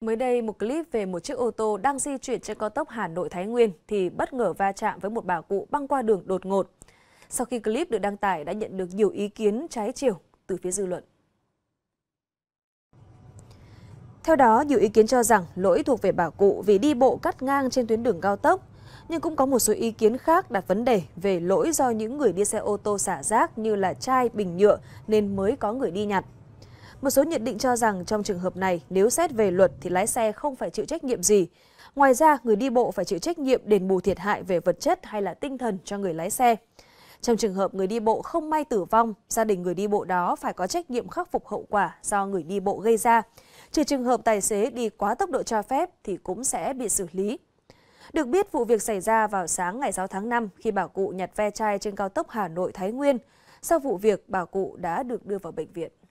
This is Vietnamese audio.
Mới đây, một clip về một chiếc ô tô đang di chuyển trên cao tốc Hà Nội Thái Nguyên thì bất ngờ va chạm với một bà cụ băng qua đường đột ngột. Sau khi clip được đăng tải đã nhận được nhiều ý kiến trái chiều từ phía dư luận. Theo đó, nhiều ý kiến cho rằng lỗi thuộc về bà cụ vì đi bộ cắt ngang trên tuyến đường cao tốc. Nhưng cũng có một số ý kiến khác đặt vấn đề về lỗi do những người đi xe ô tô xả rác như là chai, bình nhựa nên mới có người đi nhặt. Một số nhận định cho rằng trong trường hợp này, nếu xét về luật thì lái xe không phải chịu trách nhiệm gì. Ngoài ra, người đi bộ phải chịu trách nhiệm đền bù thiệt hại về vật chất hay là tinh thần cho người lái xe. Trong trường hợp người đi bộ không may tử vong, gia đình người đi bộ đó phải có trách nhiệm khắc phục hậu quả do người đi bộ gây ra. Trừ trường hợp tài xế đi quá tốc độ cho phép thì cũng sẽ bị xử lý. Được biết, vụ việc xảy ra vào sáng ngày 6 tháng 5 khi bà cụ nhặt ve chai trên cao tốc Hà Nội-Thái Nguyên. Sau vụ việc, bà cụ đã được đưa vào bệnh viện.